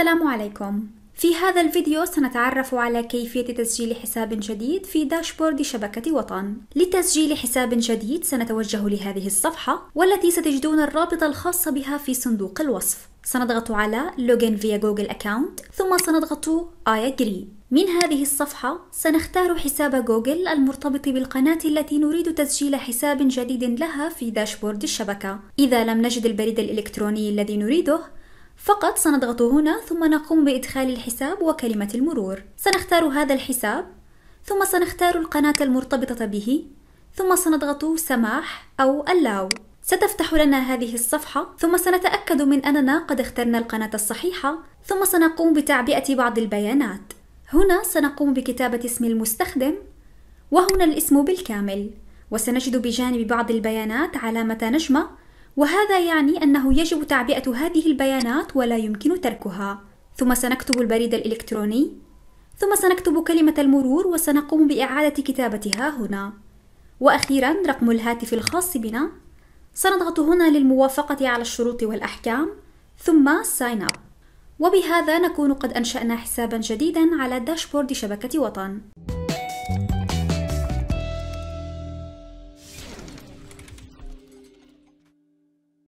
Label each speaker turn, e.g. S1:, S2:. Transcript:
S1: السلام عليكم في هذا الفيديو سنتعرف على كيفية تسجيل حساب جديد في داشبورد شبكة وطن لتسجيل حساب جديد سنتوجه لهذه الصفحة والتي ستجدون الرابط الخاص بها في صندوق الوصف سنضغط على Login via Google Account ثم سنضغط آية I agree من هذه الصفحة سنختار حساب جوجل المرتبط بالقناة التي نريد تسجيل حساب جديد لها في داشبورد الشبكة إذا لم نجد البريد الإلكتروني الذي نريده فقط سنضغط هنا ثم نقوم بإدخال الحساب وكلمة المرور سنختار هذا الحساب ثم سنختار القناة المرتبطة به ثم سنضغط سماح أو allow ستفتح لنا هذه الصفحة ثم سنتأكد من أننا قد اخترنا القناة الصحيحة ثم سنقوم بتعبئة بعض البيانات هنا سنقوم بكتابة اسم المستخدم وهنا الاسم بالكامل وسنجد بجانب بعض البيانات علامة نجمة وهذا يعني أنه يجب تعبئة هذه البيانات ولا يمكن تركها ثم سنكتب البريد الإلكتروني ثم سنكتب كلمة المرور وسنقوم بإعادة كتابتها هنا وأخيرا رقم الهاتف الخاص بنا سنضغط هنا للموافقة على الشروط والأحكام ثم sign up وبهذا نكون قد أنشأنا حسابا جديدا على داشبورد شبكة وطن